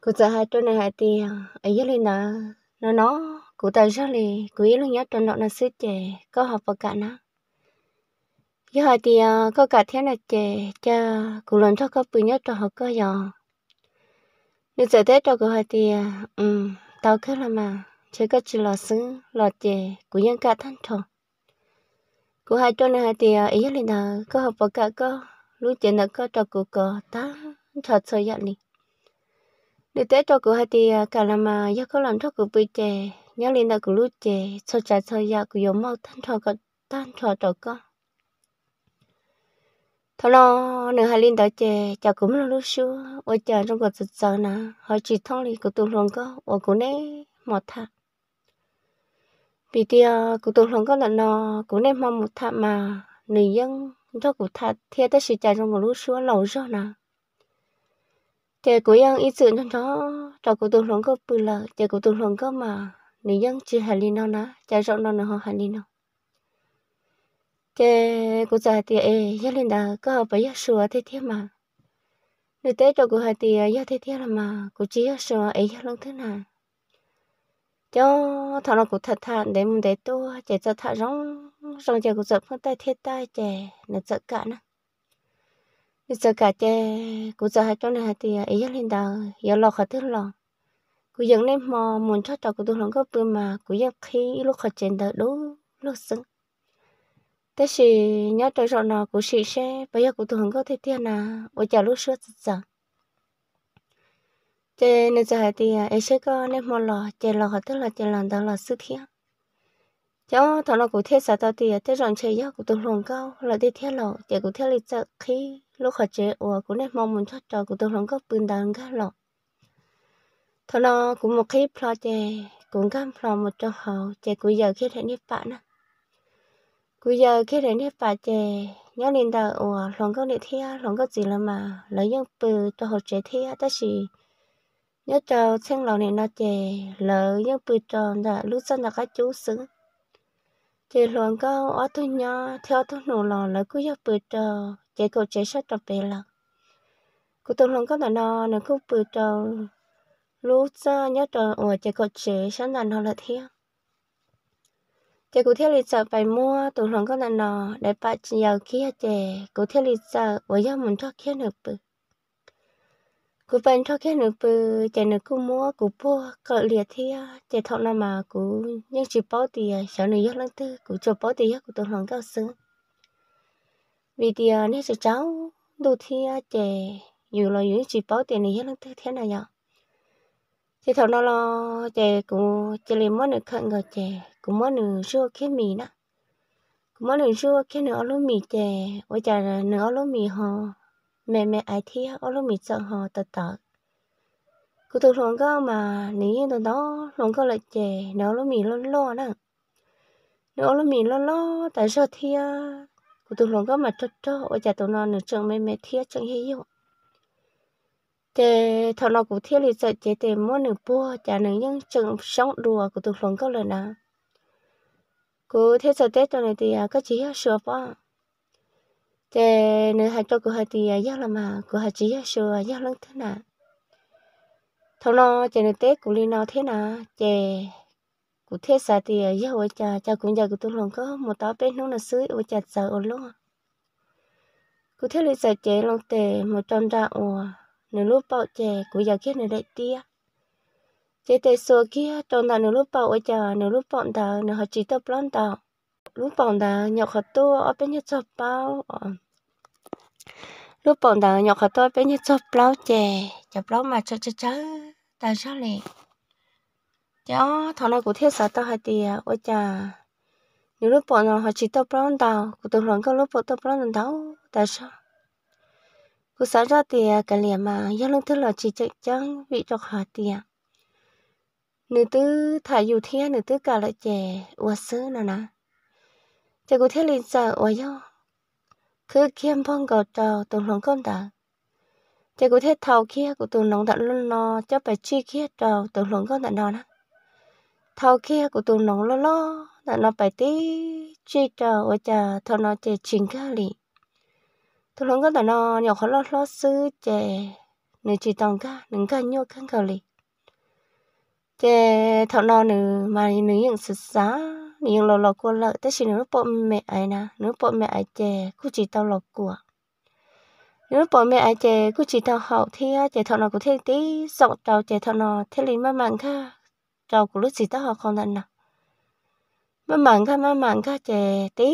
cụ giờ hai chỗ này hai thì ở dưới lên nó nó nó cụ tại sao lì cụ ý lúc nhớ trong đó nó xứ chè có học vào cả nó giờ hai thì à, có cả thế này chè cho cụ lần cho có bự nhớ cho học có giờ nếu giờ thế à, cho cụ hai thì ừ tao cứ là mà chỉ có chỉ là xứ là chè cụ nhân cả thân thôi cụ hai chỗ này hai thì ở dưới lên nó có học vào cả có lúc chè nó có cho cụ có ta thật sự vậy để tết cho cửa thì à, cả làm mà do có làm cho cửa bơi chè nhớ lên đã cửa lú chè cho chả cho ya cửa giống mau tan cho cả tan cho cho cả thọ lo nửa hai lên đã chè chả cũng là lú xu ở chả trong cuộc sạch sờ nè họ chỉ thong thì cửa tung luôn có ở cũng này một thà vì thì à, cửa tung luôn có là nó cũng này mà một thà mà người dân cho cửa thà thiệt tới sự chả trong cửa lú xu lâu rồi nè chờ của yang ít sự cho nó trò của tôi lòng có bự là chờ của tôi lòng có mà nếu yang chưa hành li nó ná chờ rộng nó nó hành hà li nó chờ của già thì ê yang lên đã có bây giờ sửa thế thế mà nếu tới trò của hà thì yang thế thế là mà của chỉ sửa ấy yang lần thế nào cho thằng nó cũng thật thản để mình để tôi chạy cho thằng rong rong chạy cũng giật phương tay thiết tay chạy nó giật cả nữa giờ cả thế cũng giờ hai chỗ này thì ấy lên đầu giờ lo khó thức lo cũng giờ nên mò muốn cho trò của tôi lòng có bự mà cũng giờ khi lúc khó trên đầu đúng lúc sưng thế thì nhớ tới rồi nó cũng xịt xe bây giờ của tôi không có thấy tiền à bây giờ lúc xưa giờ thế nên giờ thì ấy à, sẽ có nên mò lo chơi lo khó thức là chơi làm đó là sức kia cháu thằng nó cũng thiết sao tao thì à, thế rồi chơi giờ của tôi lòng cao là đi theo lo chơi cũng thiết lịch giờ khi lúc họ chế ủa cũng nên mong muốn cho trò của tôi không có bươn đàn gà lọ thọ nó cũng một khi plo chè cũng cam plo một cho họ chè cuối giờ khi thấy nếp bạn á cuối giờ khi thấy nếp bạn chè nhớ lên đời ủa lòng có địa thia lòng có gì là mà lấy những từ cho họ chế thia ta chỉ nhớ cho xem lòng này nó chè lỡ những từ tròn đã lúc sau là các chú xứng chỉ luôn có ở tôi nhỏ theo tôi nụ lòng lỡ cứ giấc từ tròn chế cô chế sách tập bề là cô tôi không có là nó nó cứ bự trâu lúc ra nhớ trâu ở chế cô chế sách là nó là thiêng chế cô thiết lịch sợ phải mua tủ lòng có là nò để bà chỉ giàu kia chế cô thiết lịch sợ ở gia mình thoát kia nửa bự cô bên thoát kia nửa bự chế nửa cụ mua cụ bua cỡ liệt thia chế thọ nào mà cụ nhưng chỉ bao tiền sợ nửa nhớ lăng tư cụ chụp bao tiền của tủ lòng có sướng vì thì ờ, nên sẽ cháu đôi khi trẻ dù là những chỉ bảo tiền này hết lắm thế này nhở thì thằng nó lo trẻ cũng chỉ lấy món được khăn người trẻ cũng món được rửa khi mì đó cũng món được rửa khi nữa lúc mì trẻ ôi chả là nữa lúc mì họ mẹ mẹ ai thi ở lúc mì sợ họ tật tật cứ thường thường cơ mà nếu như đó thường cơ lại trẻ nữa lúc mì lo lo đó nữa lúc mì lo lo tại sao thi ờ, cô tôi lòng có mà tốt tốt ở nhà tôi nói nữa chẳng mấy mấy thiết chẳng hay dụng thế thọ nó cũng thiết thì sợ chế thì mỗi nửa bua chả nửa những chẳng sống đùa của tôi lòng có lần nào cô thiết sợ tết cho này thì à, có chỉ sửa bỏ thế nửa hai cho cửa hai thì à, giác là mà cửa hai chỉ sửa giác lắm thế nào thọ nó chả nửa tết của liên nào thế nào chè cụ thế sa thì ờ, giờ ôi cha cha cũng giờ cụ tôi lòng có một táo bên nó là sứ ôi cha giờ ôi luôn cụ thế lấy giờ chế lòng tề một trăm ra ủa nửa lúc bảo chế cụ giờ kia nửa đại tia chế tề số kia trong ta nửa lúc bảo ôi cha nửa lúc bảo ta nửa họ chỉ tập lon ta lúc bảo ta nhọc họ to ở bên nhất chập bao lúc bảo ta nhọc họ to bên nhất chập bao chế chập bao mà cho cho cháu ta sao liền chó thằng nào cũng thiết sợ tao hay thì à? ôi chà nếu lúc bọn nó họ chỉ tao bao tao cũng tưởng rằng cái lúc bọn tao bao tao tại sao cũng sợ ra thì à, cái liền mà do lúc thứ là chỉ chạy chẳng bị cho họ thì à? nữ tư thả dù thế nữ tư cả lại trẻ ua sứ nào nè chả cũng thiết liền sợ ua yo cứ kiêm phong gạo trào tưởng rằng con tao chả cũng thiết thầu kia cũng tưởng rằng tao luôn nó cho phải chi kia trào tưởng rằng con tao nó thâu kia của tụi nó lo lo là nó phải tí chơi trò ở trà thâu nó chơi chính cá lì tụi nó có thể nó nhỏ khó lo lo sư chơi nếu chỉ tòng cá đừng cá nhô khăn cầu lì chơi thâu nó nữ mà nữ những sự giá những lo lo của lợi tất nhiên nữ bỏ mẹ ấy nè nữ bỏ mẹ ấy chơi cũng chỉ tao lo của nếu bỏ mẹ ai chè cứ chỉ thao học thi, chơi thọ nó cũng thế tí rộng tàu chơi thọ nó thế lý mà mạng cả trâu của lúc gì đó họ không nên nào mà mặn kha mà mặn kha chè tí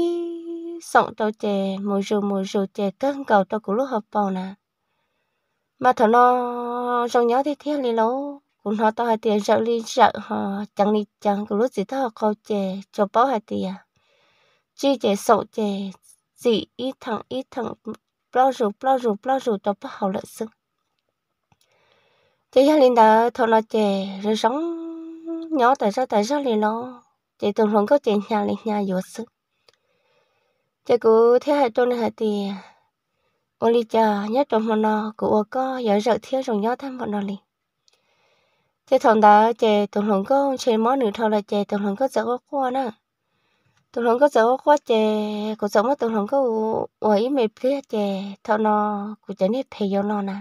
sọng tàu chè mùi rù mùi rù chè cân cầu tàu của lúc hợp bò nè mà thằng nó trong nhớ thì theo lý lâu cũng họ tao hai tiền sợ lý sợ họ ờ, chẳng đi chẳng của lúc gì đó họ không chè cho bó hai tiền chi chè sọng chè dị ít thằng ít thằng bao rù bao rù bao rù tao bao hậu lợi sưng thế gia linh đã thằng nó chè rồi sống nhỏ tại sao tại sao lại lo? chị tưởng luôn có chuyện nhà liền nhà yếu sức chị cứ thế hệ tôi này hệ thì ô li cha nhất trong một nó của ô giờ giờ thiếu rồi nhớ thêm một nó liền chị thằng đó chị tưởng luôn có chị món nữa thôi là chị tưởng luôn có giờ qua nữa tụi nó có dấu quá chè cuộc sống mà tụi nó có ủi mệt thế chè thằng nó của chén hết thầy vô nó nè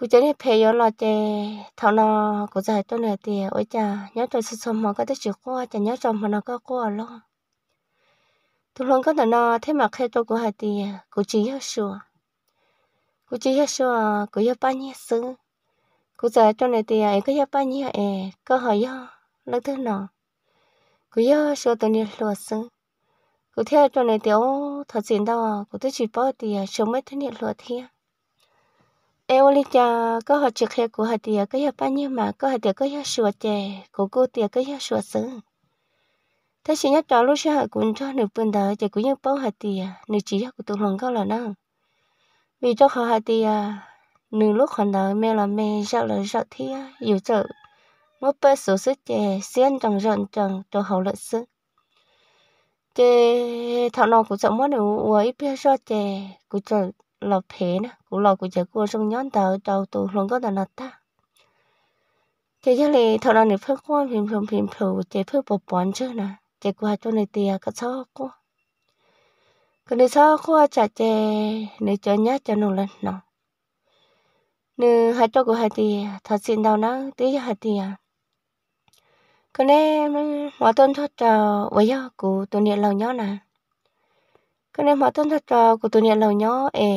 cú chân hết phê yo lo chè thằng nó cú giải tôi này thì ôi cha nhớ tôi sớm sớm mà có thể chịu qua chả nhớ chồng mà nó có qua lo tôi luôn có thể nó thế mà khi tôi của hai thì cú chỉ hết sửa cú chỉ hết sửa cú hết bao nhiêu sự cũng giải tôi này thì anh có hết bao nhiêu ấy có hỏi yo lấy thứ nó cú hết sửa tôi này lo sự cũng theo tôi này thì ô thật xin đâu cũng tôi chỉ bảo thì sớm mấy thứ này lo thiệt em ơi cha có họ trực hệ của họ thì có nhà bao nhiêu mà có họ thì có nhà sửa chè của cô thì có nhà sửa sửa thế chỉ nhắc cho lúc xưa họ cũng cho nửa bên đó, chỉ cũng những bao họ thì nửa chỉ của tụi lòng câu là năng vì cho họ họ thì nửa lúc còn đời mẹ là mẹ sợ là sợ thi yếu sợ một bữa số sức chè xiên trồng rộn trồng cho hậu lợi sức chè thảo nào cũng sợ mất nửa uống ít bia cho chè cũng trời lọp thế nè cũng lọp của chợ cua xong nhóm tờ đầu tù luôn có tờ nạt ta Chế chắc là thọ là nếp phước quan phim phim phim thử chế phước bộ bọn chứ nè chế qua cho này tiền cả sáu cô cái này sáu cô chả chế, này cho nhá cho nụ lên nọ nữ hai cho của hai tiền thật xin đau nắng tí hai tiền cái này mà tuần thoát cho với nhau của tuần điện lâu nhó nè cái này mà tôi thật trò của tôi nhận lầu nhỏ ề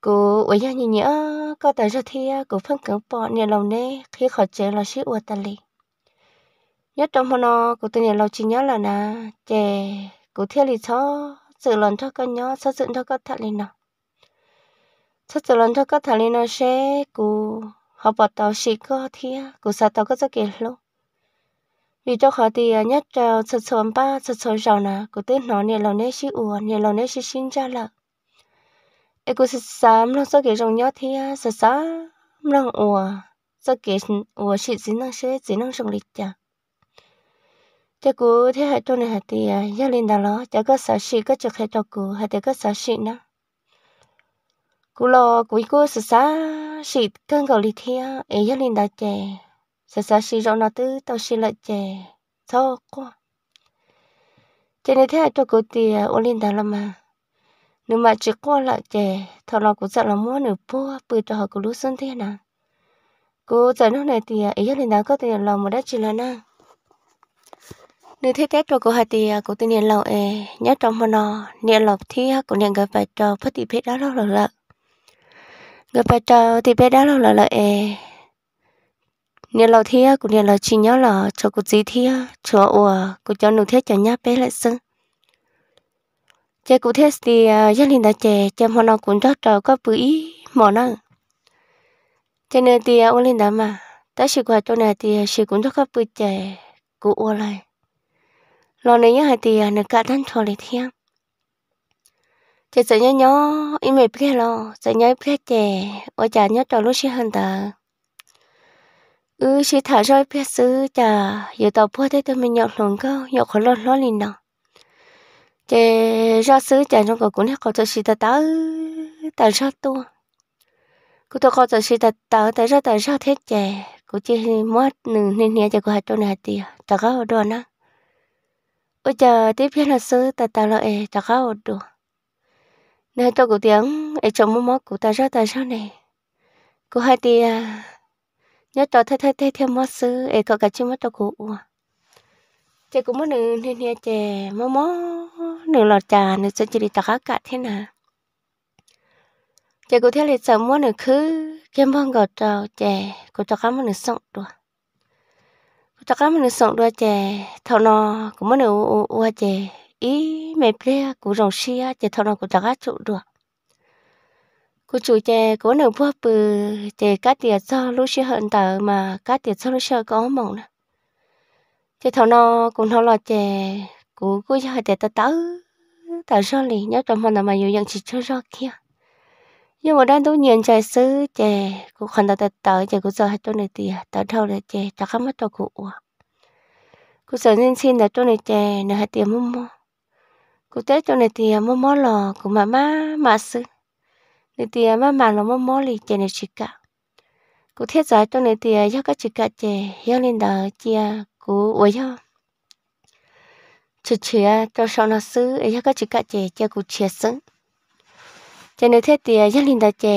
cô ấy nhà nhỉ nhớ có tới giờ thì cô phân cứng bỏ nhận lầu nè khi khỏi chế là sĩ ua ta li nhất trong hôm nó cô tôi nhận lầu chỉ nhớ là nà chè cô thiết lý cho sự lần cho con nhỏ sao dựng cho con thật lên nào sao sự lần cho con thật lên nó sẽ cô họ bỏ tàu sĩ có thì cô sao tàu có cho kể luôn vì cho khó thì nhất trào sật sớm ba sật sớm rào nà có tên nó nè lâu nè xí ua nè lâu nè xí xin ra lợ em cứ sật sám nó sao kể rồng nhớ thì sật sám nó ua sao kể ua xí xí năng xế xí năng rồng lịch chả cho cô thế hệ tôi này thì à, gia đình đó nó cho các xã xí các chục hệ cho cô hay thì các xã xí nữa cô lo cô cô sật sám xí cơn cầu lịch thì à, ấy gia đình đó chè sợ sợ xì rong nó tư tao xì lại chè sao quá chè này thế là cho cô thì ô linh đà lắm mà nếu mà chỉ qua lại chè thọ lòng cũng sợ là muốn nửa bua bự cho họ cũng lú xuân thế nào cô giờ lúc này thì ý linh đà có tiền lòng mà đã chỉ là na nếu thế thế rồi có hai tiền, cô tiền nhận lâu ê nhớ trong mà nó nhận lộc thi cô nhận gặp phải trò phát thì biết đó lâu là lợi gặp phải trò thì biết đó lâu là lợi e nhiều lầu thia cũng nhiều lầu chỉ nhớ là cho cụ gì thia cho ủa cụ cho nụ thia cho nhá bé lại sưng chơi cụ thế thì à, gia đình đã chè chơi món nào cũng rất trò có bự ý món nào cho nên thì à, ôn linh đã mà tới sự quà cho này thì à, sự cũng rất có bự chè cụ ủa lại lo này nhớ hai thì nửa cả thân cho lại thia chơi sợ nhớ nhớ im mệt biết lo sợ nhớ biết chè ôi chả nhớ trò lúc sinh hơn ta ừ chỉ thả rồi biết xứ chả giờ tàu bữa thế tôi mình nhậu lồng câu nhậu khó lót lót liền nào chế ra xứ chả trong cổ cũng hết có cho xí ta tớ ta ra tua cô tôi có cho xí ta tớ ta ra ta ra thế chè cô chỉ mất nửa nên nhẹ chả có hạt cho nè tiề chả có đồ nè, ôi chả tiếp theo là xứ ta ta là ê chả có đồ nè cho cổ tiếng ê chồng mua mốt cổ ta ra ta ra này cô hai tiệt. ยาจอเทเทเทมอซื้อเอกกับชิมอตะกูอัวเจกูมะหนึ่งเนี่ยเจมอมอหนึ่งหลอดจานหนึ่งนจิริตะกะกะเทนาเจกูเทลิลสม้อหนึ่งคือเกมบังกอดเจ้าเจกูตะกะมันหนึ่งสองตัวกูตะกะมันหนึ่งสองตัวเจเท่านอกูมันหนึ่งอ้วเจอีไม่เปลี่ยกูรงเชียเจเท่านอกูตะกะจุดตัว cô chủ chè cố nở bùa bự chè cá tiệt cho lúc chưa hận tờ mà cá tiệt cho lúc chưa có mộng nè chè thầu nó cũng thầu lọt chè cố cố cho chè ta tớ tớ cho lì nhớ trong hồn là mà nhiều dạng chỉ cho rõ kia nhưng mà đang tôi nhìn trời sư chè cũng còn tớ tớ chè cũng giờ hai chỗ này tiệt tớ thầu là chè chắc không mất tôi cụ cô sợ nên xin là chỗ này chè nửa hai tiền mua mua cô tết chỗ này tiệt mua mua lò của má má má sư nè thì má mà nó mò mò lì chè nè chị cả cụ thiết giải cho nè thì do các chị cả chè hiếu lên đờ chia cụ ủa do chị chị cho sau nó xứ do các chị cả chè chia cụ chia xứ chè nè thế thì hiếu lên đờ chè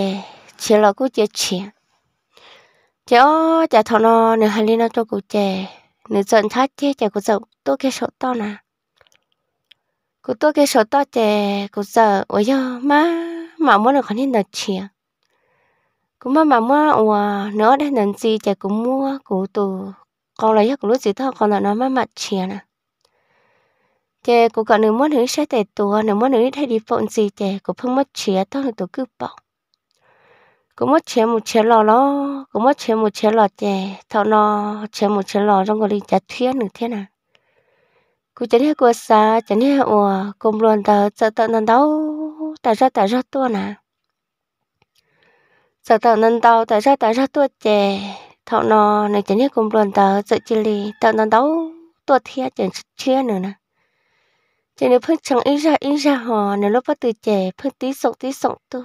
chia là cụ chia chia chè ó chè thọ nó nè hai lên nó cho cụ chè nè giận thắt chè chè cụ giận tôi cái sổ to nè cụ tôi cái sổ to chè cụ sợ ủa do má mà muốn được hình được chia cũng mà mà mua ủa nữa đây nên gì chả cũng mua cụ tù còn lấy hết lúc gì thôi còn là nó mà mặt chia nè chè cụ còn nữa muốn nữ sẽ tệ tù nữa muốn nữ thay đi phone gì chè cụ không mất chia thôi thì tụ cứ bỏ cũng mất chia một chia lò nó cũng mất chia một chia lò chè thọ nó chia một chia lò trong cái đi chả thuyết nữa thế nào cụ chả đi qua xa chả đi ủa cùng luôn tờ sợ tận tận đâu ta ra ta ra tua nà giờ tao nên tao ta ra ta ra tua chè thọ nò này chỉ nhớ cùng luôn tao sợ chỉ lì tao nên đấu tua thia chẳng chia nữa nè chỉ nếu phương chẳng ý ra ý ra họ nếu lúc bắt từ chè phương tí sống tí sống tua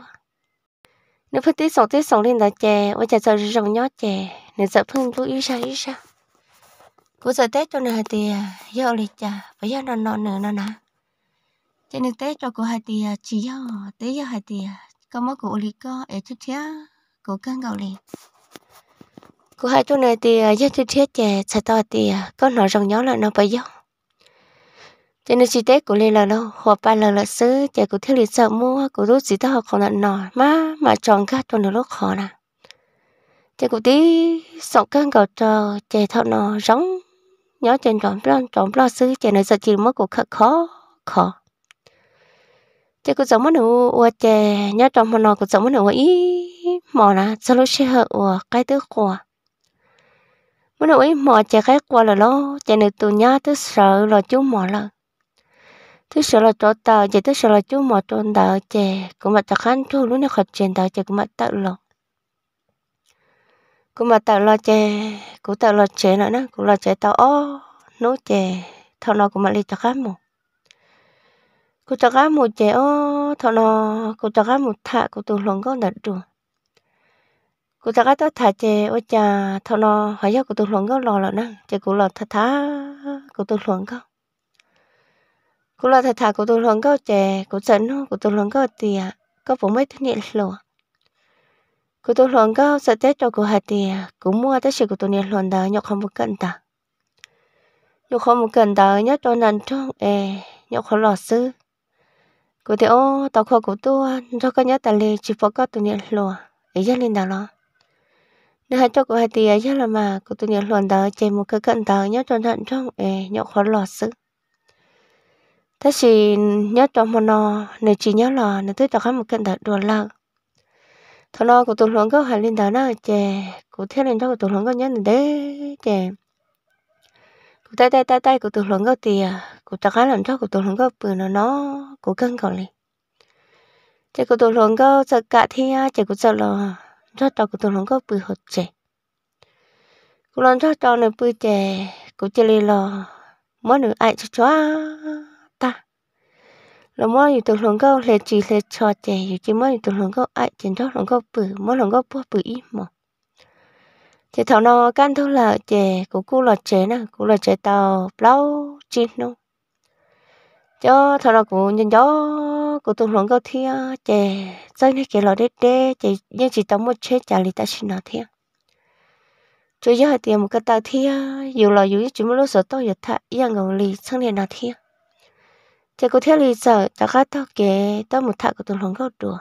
nếu phương tí sống tí sống lên là chè ôi chả sợ rồng nhó chè nếu sợ phương vô ý ra ý ra cú giờ tết cho nè thì giao lịch chả phải giao nọ nọ nữa nà nè cho nên tế cho cô hai tia à, chỉ do tế do hai tia à, có mất của lý có ở chút thế cô căn gạo liền cô hai chỗ này thì à, do chút thế chè sẽ to thì có nói rằng nhớ là nó bây giờ. cho nên chi tế của lên là đâu họp ba lần là xứ chè của thiếu lịch sợ mua của rút gì đó họ không là nọ má mà chọn gắt cho nó lúc khó nè chè của tí sọc căn gạo trò chè thọ nó rống nhớ trên tròn tròn tròn lo xứ chè này giờ chỉ mất của khó khó thế cứ giống như nữa ua chè nhá trong mà nọ cứ giống như nữa ý mỏ là sao lúc xe hở ua cái thứ của mất nữa ý mỏ chè cái qua là lo chè nữa tụi nhá thứ sợ là chú mỏ là thứ sợ là chỗ tờ chè thứ sợ là chú mỏ trôn tờ chè cũng mà tờ khăn chú lúc này khởi truyền tờ chè cũng mà tờ lo cũng mà tờ lo chè cũng tờ lo chè nữa nè cũng lo chè tờ ó nấu chè thao nó cũng mà đi tờ khăn một cô cho cá một chè ô thọ nó cô cho cá một thạ cô tụ lòng có đặt rồi cô cho cá tao thả chế ô cha thọ nó hỏi cho cô tụ lòng có lò là nè chế cô lò thả thả cô tụ lòng có cô lò thả thả cô tụ lòng có chè cô dẫn ô cô tụ lòng có tiền có phụ mấy thứ nhẹ lò cô tụ lòng có sợ tết cho cô hạt tiền cô mua tết sự cô tụ nhẹ lòng đó nhọc không một cận ta nhọc không một cận ta nhớ cho nành trong e nhọc không lò xứ cô thì ô tao khoa cô tôi cho cái nhớ tài lệ chỉ phải có tụi nhện lùa ấy ra lên đó lo, nếu hai cho cô hai tỷ ấy ra là mà cô tu nhện lùa đó chạy một cái cận đó nhớ cho thận trong ê nhậu khó lọt sự thế chỉ nhớ cho một nò nếu chỉ nhớ lò nếu tôi cho khác một cận đó đồ lợn thằng nó của tụi lùa có hai lên đó nó chạy cô theo lên cho của tụi lùa có nhớ đến đấy chạy cụ tay tay tay tay cụ tụt lồng gấu tiề cụ chặt hai làm cho cụ tụt lồng gấu bự nó nó cụ cân còn liền chạy cụ tụt lồng gấu sợ cả thi á chạy cụ sợ lo cho cho cụ tụt lồng gấu bự hết chè cụ lần cho cho nó bự chè cụ chơi lì lo mỗi nửa ai cho cho ta là mỗi nửa tụt lồng gấu lệ chỉ lệ cho chè chỉ mỗi nửa tụt lồng gấu ai chỉ cho lồng gấu bự mỗi lồng gấu bự bự ít mà thì thằng nó căn thu là chè cũng cũng là chè nè cũng là chè tàu lâu chín luôn cho thằng nó cũng nhìn gió của tụi lòng câu thia chè chơi này kia là đế đế chè nhưng chỉ tao một chế chả lý ta xin nó thia chú giờ tiền một cái tàu thia dù là dù chúng mới lúc sợ tôi giờ thà yên ngầu lì sang liền nó thia chè cũng theo lì sợ chả khác tao kể tao một thà của tụi lòng câu đùa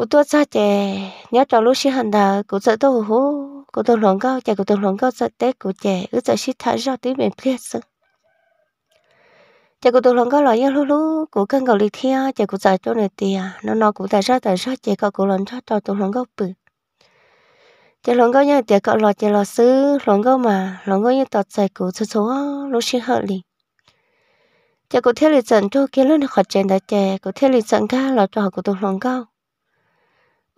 cú tôi ra chè nhớ trò lúc sinh hàng đà cú sợ tôi hú cú tôi lỏng cao chè cú tôi lỏng cao sợ té cú chè cứ sợ sinh thả ra tiếng mình biết sợ chè cú tôi lỏng cao lo nhớ lúc lúc cú căng cầu lì thia chè cú sợ cho này tiền nó nó cú tại ra tại ra chè cao cú lỏng ra cho tôi lỏng cao bự chè lỏng cao nhớ tiề cậu lo chè lo xứ lỏng cao mà lỏng cao nhớ tọt chạy cú số số lúc sinh hợp lý chè cú theo lịch trận cho kia lúc nó khỏi chèn đã chè cú theo lịch trận ca lo trò cú tôi lỏng cao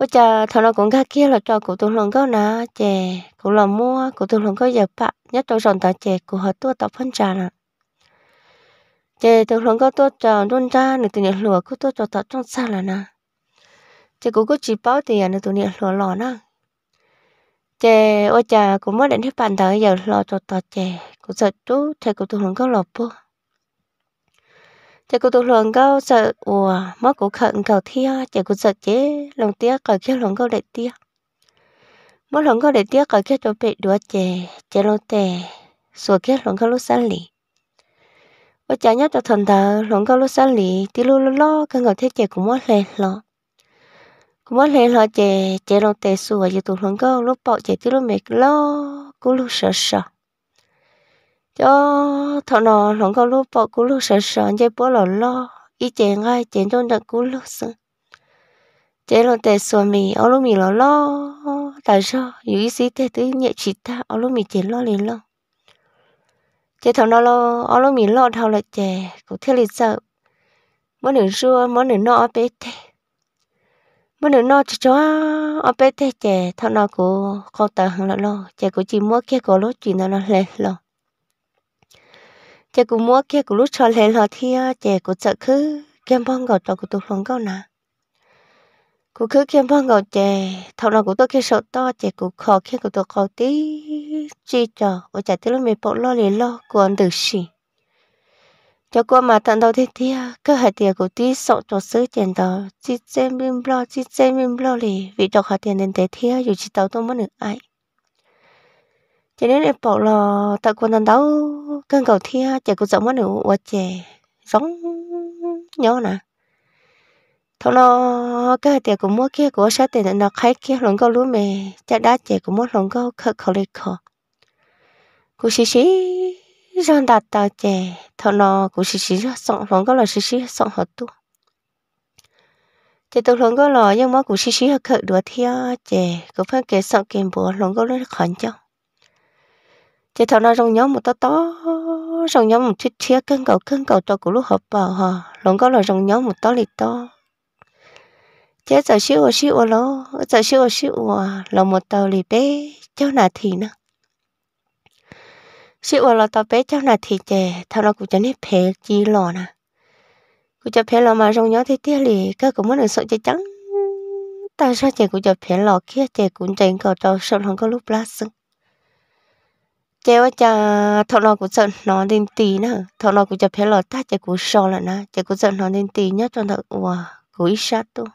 bây giờ thằng nó cũng gác kia là cho cụ tụ lòng có nà chè cũng là mua cụ tụ lòng có giờ bạn nhất trong dòng tàu chè cụ họ tua tàu phân trà nè chè tụ lòng có tua tròn đun ra nửa tiền lúa cụ tôi tròn tàu trong xa là nè chè cụ có chỉ báo tiền nửa tiền lúa lò nè chè ôi chà cũng mới đến hết bàn thờ giờ lò tròn tàu chè cũng sợ chú thầy cụ tụ lòng có lò bùa chỉ có tụi lòng câu sợ ủa mất của khẩn cầu thia chỉ có sợ chế lòng tiếc cầu kia lòng câu để tiếc mất lòng câu để tiếc cầu kia cho bị đuổi chè chè lòng tè sủa kia lòng câu lúc sáng lì và chả nhớ cho thần thờ lòng câu lúc sáng lì tí lu lo lo cái ngọc thế chè cũng mất lệ lo cũng mất lệ lo chè chè lòng tè sủa chỉ tụi lòng câu lúc bọ, chè tí lu mệt lo cũng lúc sợ sợ cho thọ nọ lòng có lúa bỏ cú lúc sợ sợ chơi bỏ lò lo ý chè ngay chè đôn đặt cú lúc sợ chế lo tè xua mì ở lúc mì lò lo tại sao dù ý xí tè tứ nhẹ chỉ ta ở lúc mì chè lo liền lo chế thọ nọ lo ở lúc mì lo thao là chè cũng theo lịch sợ muốn được xua mỗi nửa nọ bé tè mỗi nửa nọ cho cho ở bé tè chè thọ nọ của con tờ hàng lò lo chè của chị mua kia có lúc chuyện nó lẹ lo chị cũng mua kia cũng lúc cho lên họ thì chị cũng sợ cứ kem bong gạo cho cũng tụt lòng câu nè cũng cứ kem bong gạo chè thầu nào cũng tôi kia sợ to chị cũng khó kia cũng tôi khó tí chi cho ở chả tí lúc mình bỏ lo lì lo còn được gì cho qua mà tận đầu thế thì cơ hệ tiền của tí sợ cho sứ tiền đó chỉ xem mình lo chỉ xem mình lo lì vì cho họ tiền đến thế thì dù chỉ tao tôi mất được ai cho nên em bảo là tại quân đầu cơn cầu thia chạy cũng giống nó nữa quá chè giống nhau nè thọ nó cái tiền của mua kia của sao tiền nó khai kia lồng câu lúa mè chạy đá chạy của mua lồng câu khờ khờ lệ khờ cú xí xí rong đạt tàu chè thọ nó cú xí xí sọn lồng câu là xí xí sọn họ tu thì tàu lồng câu là nhưng mà cú xí xí khờ đùa thia chè cũng phải kể sọn kèm bùa lồng câu nó khẩn chăng chỉ thằng nó rong nhóm một to to rong nhóm một chút chia cân cầu cân cầu cho của lúc hợp bờ hờ lồng có là rong nhóm một to lì to chế giờ siêu siêu lo giờ siêu xíu là một tàu lì bé cháu nào thì nữa siêu là tàu bé cháu nào thì chè thằng nó cũng chẳng biết phe chi lò nè cũng cho phe lò mà rong nhóm thế tiếc lì các cũng muốn được sợ chơi trắng ta sao chè cũng cho phe lò kia chè cũng chẳng cầu cho sợ không có lúc lá sưng chế cha thọ lò của sợ nó đến tí nữa thọ lò của chụp hết lò ta chạy của so là nó chạy của sợ nó đến tí nhất cho thợ ủa của ít sát tu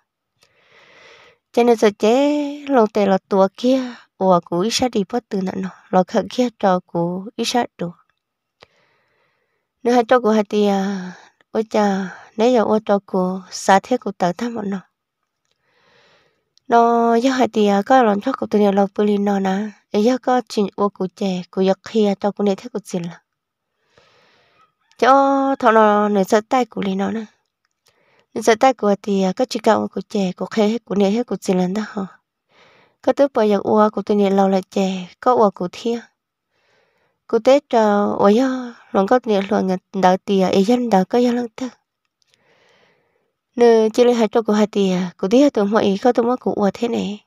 cho nên sợ chế lò tè lò tua kia ủa của ít sát đi bắt từ nãy nó lò khẩn kia cho của ít sát được nếu hai cho của hai tia à? ôi cha nếu giờ ôi cho của xa thế của tớ tham bọn nó nó giờ hai tia có lòng cho của tụi nó lò bự lên nó nè ấy giờ có chuyện ô cụ trẻ cụ giật kia cho cụ này thấy cụ xin là cho thằng nó nửa sợ tay cụ lấy nó nè nửa sợ tay của thì có chuyện cậu cụ trẻ cụ khê hết cụ này hết cụ xin lần đó hả có tới bây giờ ô cụ tôi này lâu lại trẻ có ô cụ thia cụ tết cho ô giờ lòng có này lòng người đào tiền ấy dân đào có dân lăng tư nửa chỉ lấy hai cho cụ hai tiền cụ tiếc tụi mọi có tụi mọi cụ ô thế này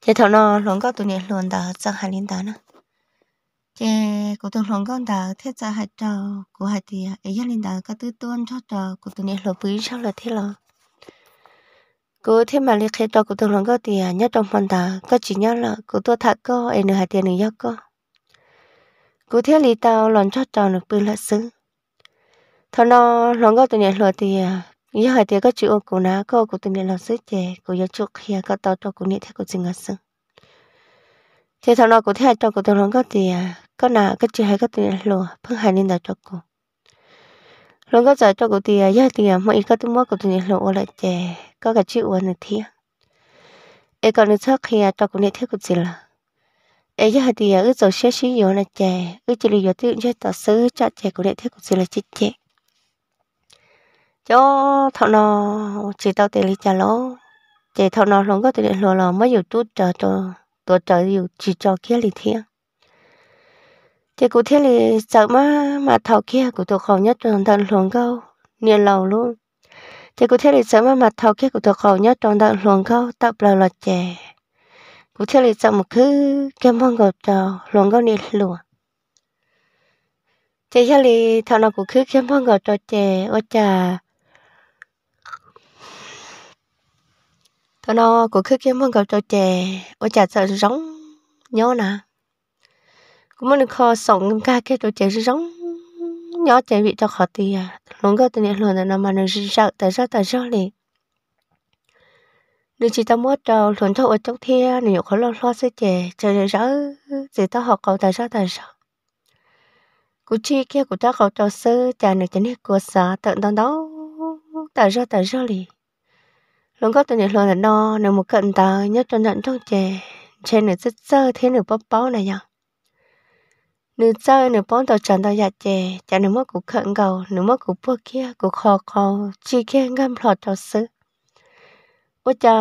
thế thằng nó lòng có tụi này lòng đào chắc hai linh đào nè thế của tụi lòng con đào thế chắc hai trò của hai thì ấy linh đã có tư tuân cho trò của tụi này lòng bưởi sao là thế lo, cô thế mà lấy khi đó cô thường lòng có tiền nhất trong phần đào có chỉ nhớ là cô tôi thà cô em nửa hai tiền nửa cô cô thế lý tao lòng cho tròn được bự là xứ thằng nó lòng có tiền lừa thì giờ hỏi thì có chữ ô của nó, có của tên miệng lọt sức chè cụ giờ chuộc kia có tao cho cụ nhẹ theo của sinh ngã sưng thế thằng nó cụ theo cho của tôi nó có thì có nà có chữ hay có tên lò phân hai nên đặt cho cụ luôn có giờ cho cụ thì giờ thì mọi có tên mua cụ tên lò lại chè có cả chữ ô nữa thì ấy còn nữa chắc kia cho cụ nhẹ theo của sinh là ấy giờ thì ở chỗ xe sử dụng là chè ở chỗ là giờ tự nhiên tạo sứ cho chè của nhẹ theo của sinh là chết chết cho thọ nó chỉ tao tiền lý trả lỗ chỉ thọ nó không có tiền lỗ là mới dù chút chờ cho tôi chờ dù chỉ cho kia lý thiên chỉ cụ thiên lý sợ mà mà thọ kia của tôi khó nhất trong thân luồng câu niên lầu luôn chỉ cụ thiên lý sợ mà mà thọ kia của tôi khó nhất trong thân luồng câu tập là là trẻ cụ thiên lý sợ một thứ kem phong gọt trò luồng câu niên lùa chỉ thiên lý thọ nó cụ cứ kem phong gọt trò trẻ ở trà tao nó có khi kia mong cầu cho trẻ ở chả sợ giống nhớ nè cũng muốn kho sống ngâm ca kia cho trẻ giống nhớ trẻ bị cho khó tì à luôn có tình yêu luôn là mà nó sợ tại sao tại sao liền nếu chỉ ta mất trâu luôn thâu ở trong thia nếu có lo lo sẽ trẻ trời rõ thì ta học cầu tại sao tại sao cú chi kia của ta học cho sư chả này chẳng này của xã tận tao đâu tại sao tại sao liền lúc có tên lo là no nếu một cận tờ nhất cho nhận trong chè chè nữa rất sơ thế nữa bóp bó này nhở nửa sơ nửa bó tàu trần tàu dạ chè chả nửa mất của khẩn cầu nửa mất của bơ kia của khò khò chi kia ngâm lọt cho sứ ôi cha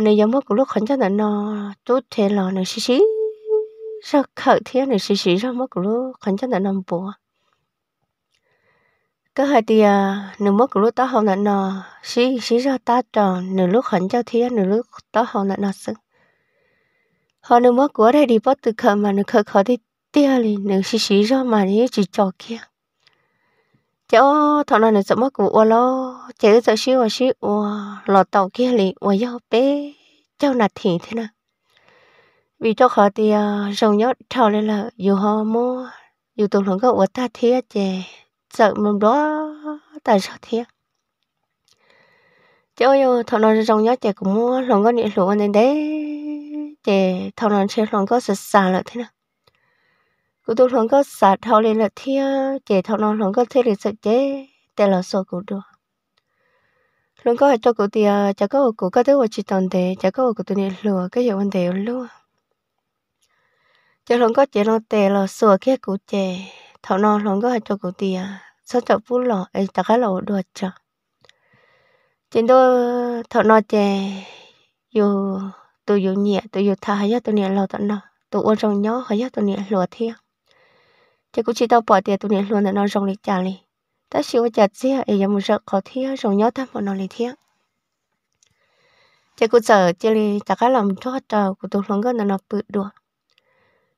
nửa giống mất của lúc khẩn cho là no chút thế là nửa xí xí sao khẩn thế nửa xí xí ra mất của lúc khẩn cho là nằm bùa cái hai thì nửa mất lúc đó hậu nạn nọ xí xí ra ta tròn nửa lúc hẳn cho thiên nửa lúc đó hậu nạn nọ sưng họ nửa mất của đây đi bắt từ khờ mà nửa khờ khó thì tiêu lì nửa xí xí ra mà nửa chỉ trò kia cháu thọ nọ nửa sợ mất của ô lo chế sợ xí ô xí ô lọ tàu kia lì ô yo bé cho nạt thì thế nào vì cho khó thì rồng nhớ trò lên là dù họ mua dù tụi lồng các ô ta thế chè giờ mình đó tại sao thế à? chứ ôi thằng nó trong nhớ trẻ cũng muốn lòng có điện lụa nên đấy trẻ thằng nó chơi lòng có sạch xà là thế nào cụ tôi lòng có sạch thao lên là thế à? trẻ thằng nó lòng có thế là sạch chế tại là số cụ được lòng có cho cụ thì chả có cụ có thứ của chị toàn thế chả có cụ tôi điện lụa cái gì vấn đề luôn chứ lòng có chị nó tè là sửa cái cụ trẻ thảo nó luôn có hai cho cổ tì à sao cho phú lò ấy ta cái lò đồ chả trên đó thảo nó chè yo tôi yo nhẹ tôi yo tha hay tôi nhẹ lò tận nó tôi ôn trong nhó hay tôi nhẹ lò thiêng chỉ cũng chỉ tao bỏ tiền tôi nhẹ luôn là nó rong lịch trả liền ta xíu chặt xe ấy giờ muốn sợ khó thiêng rong nhó ta một nó lịch thiêng chỉ cũng sợ chỉ là ta cái lòng cho trào của tôi luôn cái là nó bự đùa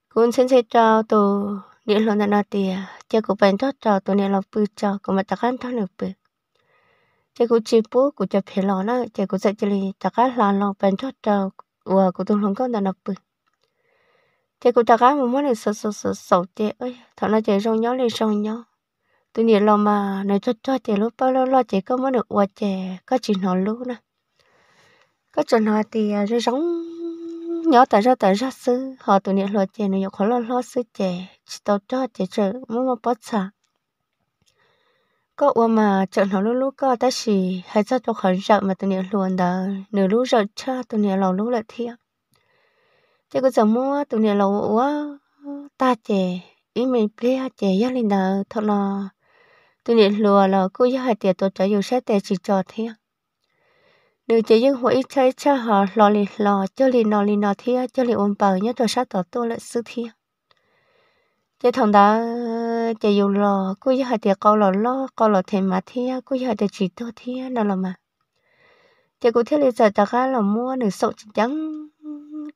cũng xin xin chào tôi นี่ลงนั่นตีเจ้ากูเป็นทอดจอตัวนี้เราปืนจอกูมาตะกันทอดหนึ่งปืนเจ้ากูจีบปุ๊กูจะเพลอนะเจ้ากูจะจีตะกันหลานเราเป็นทอดจอว่ากูต้องลงก้นนั่นปืนเจ้ากูตะกันมันมันเลยสดสดสดสดเจ้เอ้ยถอนเจ้าร้องย้อนเลยร้องย้อนตัวนี้เรามาในทอดจอเจ้ารู้ป่ะเราเราเจ้าก็มันเลยว่าเจ้าก็จีนอนรู้นะก็จนหาตีจะร้อง nhỏ tại ra tại ra sư họ tụi nhẹ lo chè này khó lo lo sư chè chỉ tao cho chè chè mua mua bớt xả có ua mà chợ nó lúc lúc có ta chỉ hay cho tôi khẩn sợ mà tụi nhẹ luôn đó nửa lúc sợ cha tụi nhẹ lo lúc lại thiệt chứ có giờ mua tụi nhẹ lo ua ta chè ý mình bia chè gia linh đó thật là tụi nhẹ lùa là cứ gia hai tiệt tôi cho dù sẽ tè chỉ cho thiệt nếu chỉ những hội ít chơi cho họ lò lì lò cho lì nò lì nò thia cho lì ôm bờ nhớ cho sát tổ tôi lại sư thia chỉ thằng đó chỉ dùng lò cứ giờ thì câu lò lò câu lò thêm mà thia cứ giờ thì chỉ tôi thia nào là mà chỉ cụ thiết lý giờ cho cá là mua nửa sậu chỉ trắng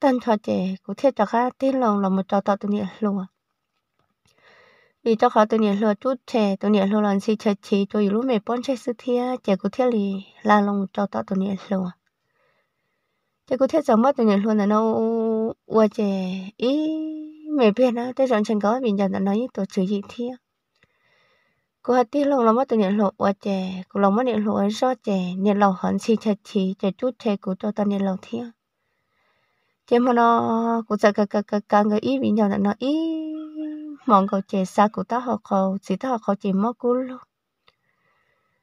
tan cho chị cụ thiết cho cá tin lòng là một trò tọt tự nhiên luôn à vì cho khó tụi nhện lừa chút trẻ tụi nhện lừa lần xí chơi chỉ tụi lúc mẹ bọn chơi sư thia trẻ cụ thiết lì là lòng cho tao tụi nhện lừa trẻ cụ thiết giống mất tụi nhện luôn là nó qua trẻ ý mẹ biết nó tới dọn chân có mình giờ là nói tổ chữ gì thia cô hát tí lòng lòng mất tụi nhện lừa qua trẻ cô lòng mất nhện lừa do trẻ nhện lầu hận xí chơi chỉ trẻ chút trẻ cụ cho tao nhện lừa thia chỉ mà nó cụ sợ cái cái cái cái cái ý mình là nó ý mong cậu chế xa cụ ta họ cậu chỉ ta họ cậu chỉ mất cú luôn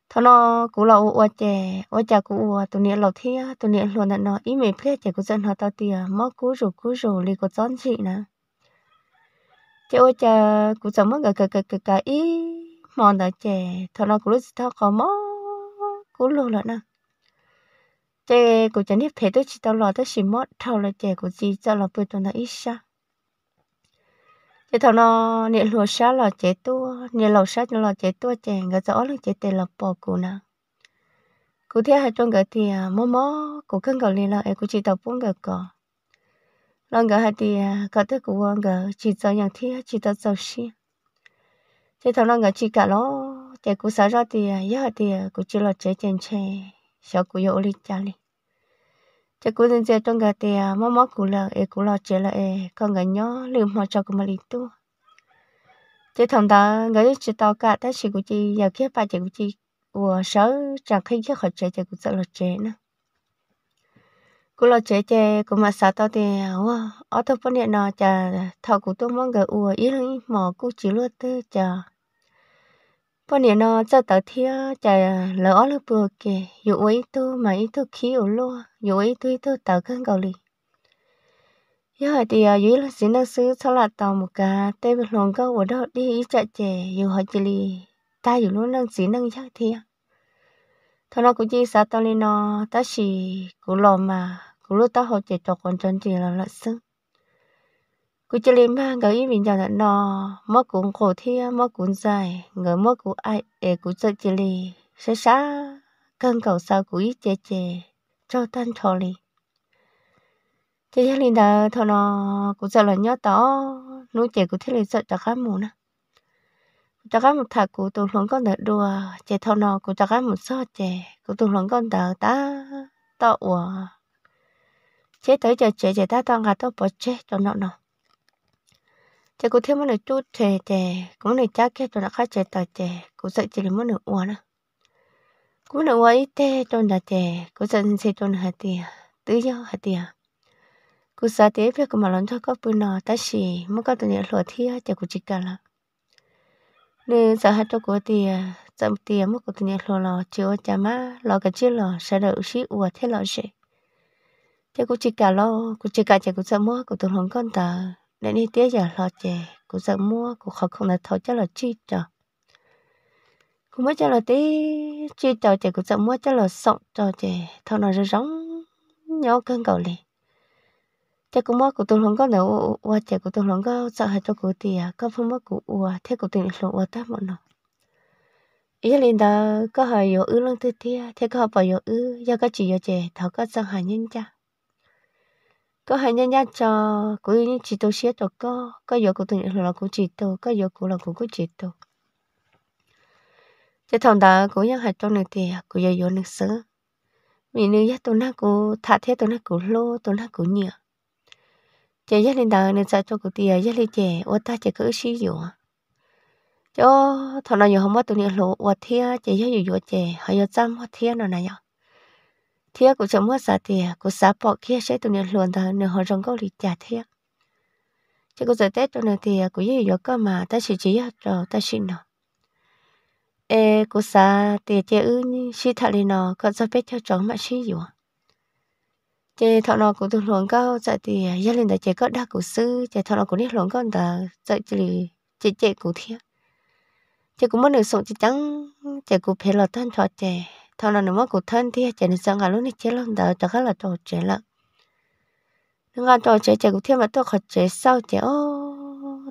Thôi nó cú là ô chế ô chả cú ô tụi nè lầu thia tụi nè luôn là nó ý mình phải chế cú dân họ tao tiề mất cú rủ cú rủ li cú chọn chị nè chế ô chả cú chọn mất cái cái cái cái cái ý mong đó chế thọ nó cú chỉ ta họ mất cú luôn là nè chế cú chẳng biết thấy tôi chỉ tao lo tới chỉ mất thâu là chế cú chỉ cho là bữa tụi nó ít sao cái thằng nó nè lúa sá là chế tua nè lầu sá là chế tua chè cái rõ là chế tê là bỏ cù nè cụ thế hai trong cái thì mò mò cụ cân cầu liền là em cụ chỉ tập bốn cái cò lần cái hai thì cả thứ cụ cái chỉ cho nhận thi chỉ tập sau xí thế thằng nó cái chỉ cả nó chè cụ sá ra thì à, giờ thì à, cụ chỉ là chế chèn chè sợ cụ yêu đi cha liền cho cô dân chơi trong gà thì mó mó cũng là e cũng lo chơi là e con gà nhỏ lượm họ cho cũng mà lì tu chơi thằng đó gà chỉ to cả đó chỉ của chị giờ kia ba chị của chị của sáu chẳng khi chứ khỏi chơi chơi cũng sợ là chơi nữa cô lo chơi chơi cũng mà sao tao thì ở thâu phân điện nó chả thâu của tôi mong gà ua ý lưng mỏ cô chỉ lo tới chờ bữa nè nó cho tới thia chả lỡ lúc bữa kì dụ ấy tu mà ấy tu khí ở lo dụ ấy tu tu tới cơn cầu lì giờ hỏi thì dụ là xin nó xứ cho là tàu một cá tê bị lồng câu ở đó đi ý chạy chè dụ hỏi chỉ lì ta dụ luôn đang xin năng chắc thia thôi nó cũng chỉ sao tao lên nó ta chỉ cũng lo mà cũng lúc ta họ chạy cho con chân chỉ là lợn xương cứ chơi lên mà người mình giờ là nó mất cũng khổ thi mất cũng dài người mất cũng ai để cũng chơi chơi lên sẽ xa cần cầu sao cũng ít chơi chơi cho tan cho li chơi chơi lên đó thò nó cũng chơi là nhớ tỏ nuôi chè cũng thế là sợ cho khá mù nè cho các một thật của tụi lớn con đỡ đùa chè thâu nò của cho các một so chè của tụi lớn con đỡ ta tọa chết tới chờ chế chế ta toàn gạt tao bỏ chết cho nọ nọ chị cô thêm một nửa chút chè chè cũng nửa chắc kia tôi đã khác chè tờ chè cô sợ chỉ một nửa uống nữa cũng nửa uống ít thế cho đã chè cô sợ sẽ cho nó hạt tiền tứ nhau hạt tiền cô sợ thế việc của mà lớn cho các bữa nọ ta chỉ mất các tôi nhận lụa thia chị cô chỉ cả là nên sợ hạt cho cô tiền sợ tiền mất các tuần nhẹ lụa lò chiều chả má lò cái chưa lò sẽ đợi xí uống thế lò sẽ chị cô chỉ cả lo cô chỉ cả chị cô sợ mua cô tôi hồng còn tờ nên đi tiếc giờ lo chè cũng sợ mua cũng khó không là thôi chắc là chi cho cũng mới cho là tí chi cho chè cũng sợ mua chắc là sọng cho chè thôi nó rất giống nhau cơn cầu liền chè cũng mua cũng tôi không có nữa qua chè cũng tôi không có sợ hai cho cụ tì à có phong mất cụ ua thế cụ tiền số ua ta một nọ. ý lên đó có hỏi yếu ư lương tư tia thế có hỏi bảo yếu ư do có chỉ yếu chè thảo có sợ hai nhân cha có hai nhân nhà cho của chỉ tôi xé cho có có giờ của tôi là của chỉ tôi có giờ của là của của chỉ tôi thế thằng đó của nhá hai trong này thì của giờ giờ nước sớ mình nữ nhá tôi nát của thả thế tôi nát của lô tôi nát của nhiều chị gia đình đời nên sao cho của tiền gia đình trẻ ô ta chỉ có xí dụ cho thằng nào giờ không bắt tôi nhiều lỗ ô thia chị gia dù dù trẻ hay giờ chăm ô thia nào này nhở thiệt của chồng mất giá thì của xã bỏ kia sẽ tụi nên luôn thôi nửa họ rong câu lịch trả thiệt chứ có giờ tết cho nó thì à, của gì đó cơ mà ta chỉ chỉ rồi ta xin nó ê của xã thì chị ư xí thà lì nó có cho biết cho chồng mà xí gì chị thọ nó cũng tụi luôn câu giờ thì à, gia lên ta chị có đa của sư chị thọ nó cũng đi luôn con ta giờ chị chị chị cũng thiệt chị cũng muốn được sống chị trắng chị cũng phải là tan thoát chị là nếu mà cũng thân thì chỉ nên sân cả lúc này chết luôn đó chắc là trò chuyện lắm nhưng mà trò chuyện chỉ cụ thêm mà tôi khỏi chế sau chế ô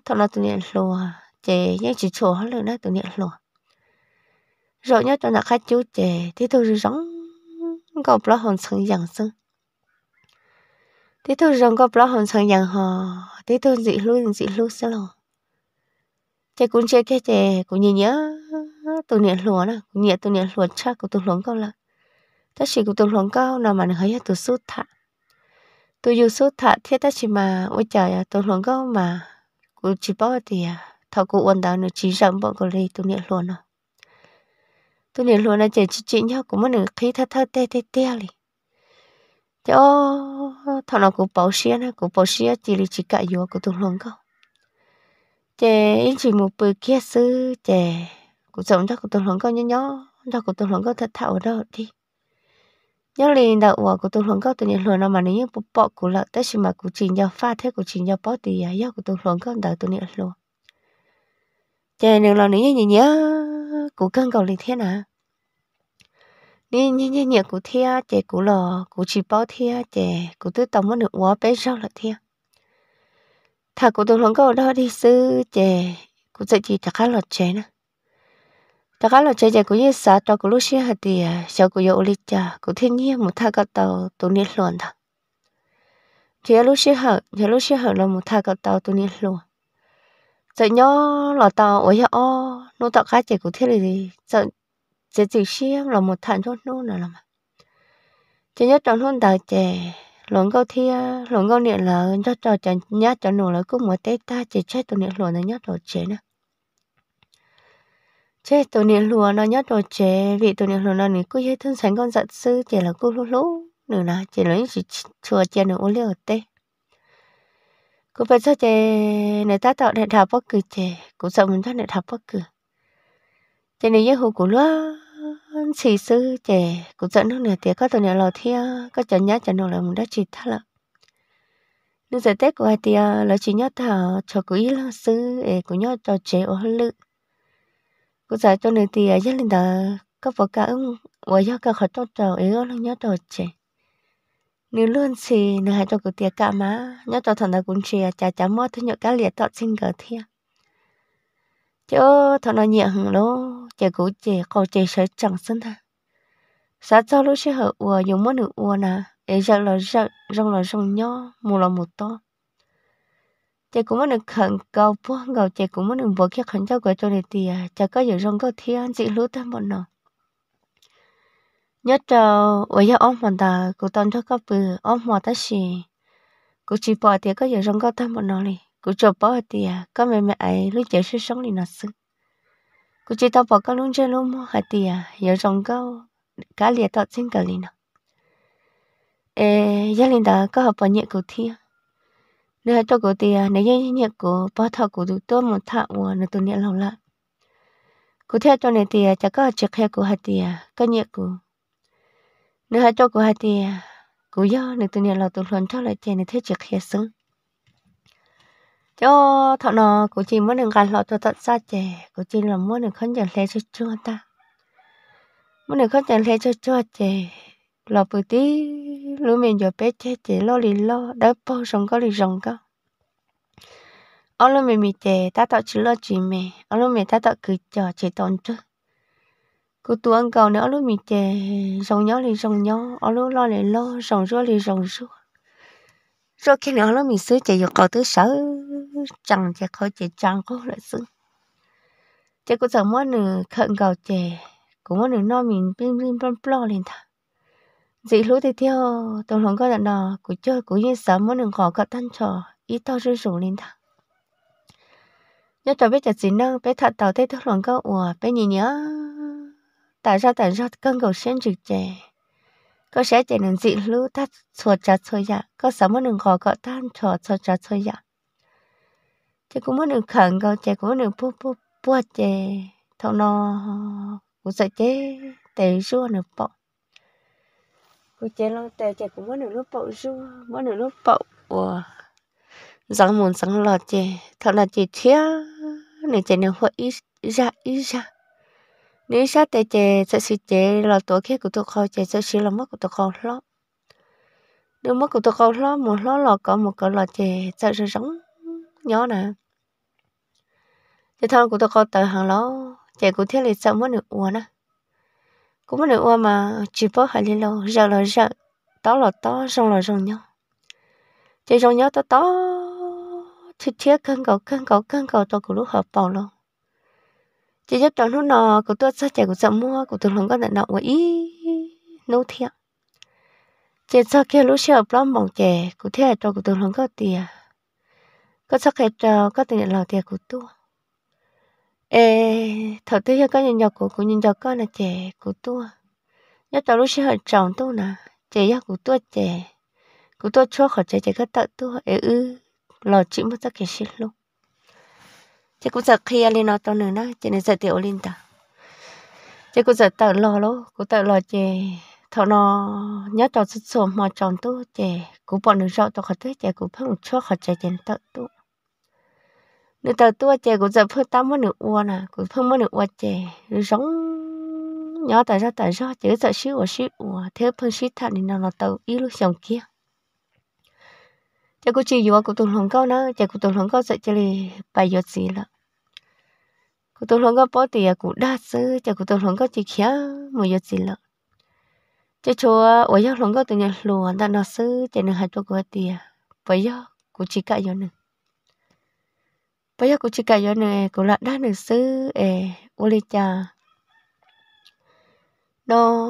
thằng nào tụi nhện lùa chế nhưng chỉ chỗ hết luôn đó tôi nhện lùa rồi nhớ cho nó khách chú chế thì tôi rồi rong có bao hồn sưng dạng sưng thế tôi giống có bao hồn sưng dạng họ thế tôi dị lưu dị lưu sao lò chế cũng chơi cái chế cũng nhìn nhớ tu niệm lúa nè nhẹ tu niệm lúa chắc của tu lúa câu là ta chỉ của tu lúa câu nào mà hơi tu sút thả tu dù sút thả thiết ta chỉ mà ôi trời à tu lúa câu mà cũng chỉ bao thì thọ cụ ôn đạo nữa chỉ rằng bọn cô đi tu niệm lúa nè tu niệm lúa là chỉ chỉ chỉ nhau cũng mất được khi thơ thơ tê tê tê đi thế ô thọ nào cũng bảo xia nè cũng bảo xia chỉ là chỉ cả yếu của tu lúa câu chè chỉ một bữa kia sư chè cũng sống cho cũng từng hướng con nhớ nhớ cho cũng từng hướng con thật thạo đó đi nhớ liền đạo của cũng từng hướng con tự nhiên luôn nó mà nếu như bố bọ cũng là tới mà cũng chỉ nhau pha thế cũng chỉ nhau bó thì à do cũng từng hướng con đạo tự nhiên luôn trời nếu là nếu như nhớ cũng cân cầu liền thế à. nào nhi nhi nhi nhi cụ thia trẻ cụ lò cụ chỉ bao thia trẻ cụ tư tổng mất được quá bé rau là thia thà cụ tôi lắng câu đó đi sư trẻ cụ dạy chỉ chắc khá lọt trẻ nè ta các là chơi chơi cũng như xã trò cũng lúc xưa hạt thì sau cũng yêu lịch cha cũng thiên nhiên một thay cái tàu tụ niết luôn đó, chỉ lúc xưa hở chỉ lúc xưa hở là một thay cái tàu tụ niết luôn giờ nhớ là tàu ở nhà o nó tàu cá chơi cũng thiên gì giờ giờ chỉ xưa là một thằng chốt nó nữa mà chỉ nhớ trong thôn đại trẻ luận câu thia luận câu niệm là cho trò chẳng nhát cho nổ là cũng một tay ta chỉ chết tụ niệm luận là nhớ trò chế nữa chế tôi niệm lùa nó nhất rồi chế vì tôi niệm lùa nó nữa cứ dễ thương sánh con giận sư chỉ là cứ lú lú nữa là chỉ lấy chỉ chùa chỉ nữa uống liều tê cứ phải sao chế này ta tạo đại thảo bất cử chế cũng sợ mình thoát đại thảo bất cử chế này giấc hồ của lúa sĩ sư chế cũng giận nước nữa tiếng có tôi niệm lò thia có chả nhát chả nổ là mình đã chỉ thắt lợ nhưng giờ tết của ai tia là chỉ nhát thảo cho quý là sư để cũng nhát cho chế ở lự cú giờ cho nên thì gia à, đình đó có vợ cả ông và do cả khỏi trong trầu ấy nó nhớ trầu chị nếu luôn thì nếu hai cho cụ tiếc cả má nhớ trầu thằng đó cũng chị chả chả mua thứ nhớ cá liệt tọt xin cả thia chỗ thằng nó nhẹ hằng lố chị cụ chị cô chị sẽ chẳng sinh ha sao cho lúc sẽ hợp ùa dùng món nước ùa nè ấy giờ là giờ rong là rong nhó mù là mù to chị cũng muốn được khẩn cầu buông cầu chị cũng muốn được vợ kia khẩn à, cho quay cho để thì chị có giờ rong có thiên chị lú tâm bọn nó Nhất cho với giờ ông bọn ta cũng tôn cho các bự ông mà ta xì cũng chỉ bỏ thì có giờ rong có tâm bọn nó đi cũng chụp bỏ thì à, có mẹ mẹ ấy lúc chị sẽ sống thì nó xứ cũng chỉ tao bỏ các lúc chơi luôn mua hay thì giờ à, rong có cá liệt tao xin cả liền nào ê gia đình ta có hợp bao nhiêu cầu thiên nếu tôi có thì nếu như nhẹ của bao thọ của tụi tôi một thọ của nó tụi nhẹ lòng lại cụ theo cho này thì à, chắc có trực hay của hạt thì à, có nhẹ của nếu hai cho của hạt thì à, cụ do nếu tụi nhẹ lòng tụi luôn cho lại tiền, này thế trực hay sướng cho thọ nó cụ chỉ muốn được gắn lọ cho tận xa chè cụ chỉ là muốn được khấn chẳng lẽ cho chúng ta muốn được khấn chẳng lẽ cho cho chè lo bự tí lúa mình giờ bé chế chế lo lì lo đã bao rồng có lì rồng cơ ở lúa mình mình chế ta tạo chỉ lo chỉ mẹ ở lúa mình ta tạo cứ chờ chế tồn chứ cô tu ăn cầu nữa lúc mình chế rồng nhỏ lì rồng nhỏ ở lúa lo lì lo rồng rúa lì rồng rúa rồi khi nào lúc mình xứ chế giờ cầu thứ sáu chẳng chế khỏi chế chẳng có lại xứ chế cũng chẳng muốn nửa khẩn cầu chế cũng muốn nửa no mình bim bim bim lo lên thằng dị lũ thì theo tổng lòng có đợt nọ cũng chưa cũng như sợ muốn đừng khó gặp tan trò ít to rư rủ lên thằng nhớ cho biết chặt gì nâng bé thật tàu thấy thức lòng có ủa bé nhìn nhớ tại sao tại sao cân cầu sen trực trẻ, có sẽ trẻ nên dị lũ ta chuột chặt thôi dạ có sợ muốn đừng khó gặp tan trò chuột chặt thôi dạ chứ cũng muốn đừng khẩn cầu chè cũng muốn đừng bua bua bua chè thằng nó cũng sợ chế tệ ruột được bọc cô chế lâu tè chè cũng mất được lúc bậu su mất được lúc bậu của răng muốn răng lọt chè thật là chè chia này chè này hội ít ra ít ra nếu sát tè chè sẽ xí chè là tổ khi của tôi kho chè sẽ xí là mất của tôi kho lọ nếu mất của tôi kho lọ một lọ lọ có một cái lọt chè sẽ sẽ giống nhỏ nè thế thôi của tôi kho tờ hàng lọ chè của thiết lịch sợ mất nửa uống nè cũng có được mà chỉ bớt hơi lý lo giờ là giờ đó là đó rong là rong nhau chỉ rong nhau đó đó thì thiết cân cầu cân cầu cân cầu tôi cũng lúc hợp bầu luôn chỉ giúp chọn lúc nào của tôi sẽ chạy của chậm mua của từng lần có nợ của ý nấu thiệt chỉ sau kia lúc sợ lắm mong trẻ của thế hệ tôi của từng lần có tiền có sắc hệ trò có tiền là tiền của tôi ê thật tự nhiên có nhân nhọc của cũng nhân nhọc con là trẻ của tôi nhớ tao lúc xưa chồng tôi nè trẻ nhóc của tôi trẻ của tôi cho học trẻ trẻ cái tận tôi ê ư lò chịu mất tất cả sinh luôn chứ cũng giờ khi lên nó tao nữa nè, chỉ nên giờ tiểu lên ta chứ cũng giờ tự lo lố cũng tự lo trẻ thọ nó nhớ tao sụt sùm mà chồng tôi trẻ cũng bọn được rõ tao khỏi trẻ của phong cho học trẻ trẻ tận tôi nếu tờ tua chè cũng giờ phơi tao mới nửa uo nè cũng phơi mới nửa uo chè sống nhỏ tại sao tại sao chỉ sợ xíu ở xíu uo thế phơi xíu thằng thì nó nó tàu ý lúc chồng kia chè cũng chỉ vừa cũng tụi hoàng cao nữa chè cũng tụi hoàng cao sẽ chơi bài giọt gì lận cũng tụi hoàng cao bỏ tiền cũng đa sư chè cũng tụi hoàng cao chỉ khéo một giọt gì lận chè chùa ở giọt hoàng cao tự nhiên lùa ta nó sư chè nửa hai chục cái tiền bây giờ cũng chỉ cả giọt nữa bây giờ cũng chỉ cả giờ này cô là đa nữ sư ế ô lê cha nó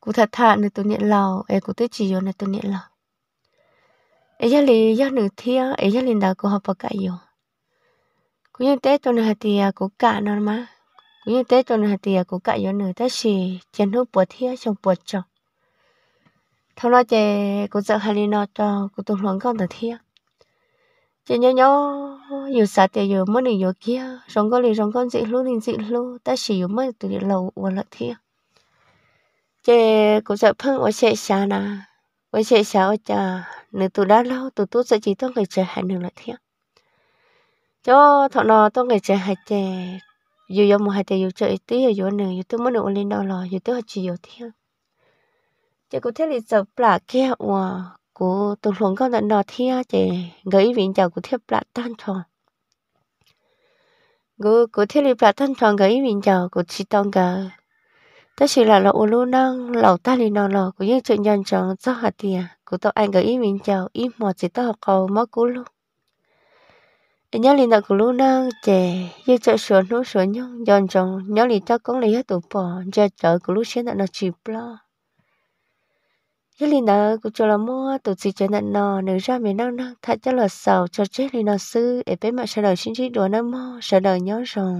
cô thật thà nữ tôi niệm lào ế cô tới chỉ giờ này tôi niệm lào ế gia lì gia nữ thia ế gia lì đã cô học bậc cả giờ cũng như tết tôi này thì à, cũng cả nó mà cũng như tết tôi này thì à, cũng cả giờ nữa tất chỉ chân hữu bữa thia trong bữa chồng thằng nó chơi cô sợ hai lì nó cho cô tôi luôn con thật thia chị nhớ nhớ dù sao thì dù mới đi dù kia rong con thì rong con chị luôn thì chị luôn ta chỉ dù mới từ lâu qua lại thiên chị cũng sợ phân ở sẽ xa nà ở sẽ xa ở cha nếu tụi đã lâu tụi tôi sẽ chỉ chỉ ต้อง cái chờ hai được lại thiên cho thọ nó tôi cái chờ hai, chờ dù giờ một hai thì dù chơi tí dù nữa dù tôi mới được lên đâu rồi dù tôi chỉ dù thiên chị cũng thấy là sợ bà kia wow cô tổng thống có định đó thì chị gửi viện chào của thiết bạc tan tròn của của thiết lập tan tròn gửi viện chào của chị tông cả tất chỉ là lậu lu năng lậu ta li nào lọ của những chuyện nhân tròn do hạt tiền à. của tôi anh gửi viện chào ít mò chỉ tôi học cầu mất cô luôn nhớ liền đó của lu năng chị như chợ sửa nút sửa nhung dọn tròn nhớ liền cho cũng lấy hết tụ bỏ giờ chợ của lu xuyên đó nó chỉ lo cái linh đó cũng cho là mua tổ chức cho nạn nọ nữ ra miền năng năng thật cho là sầu cho chết linh nó sư để bé mà sợ đời xin chí đùa nó mua sợ đời nhớ rồi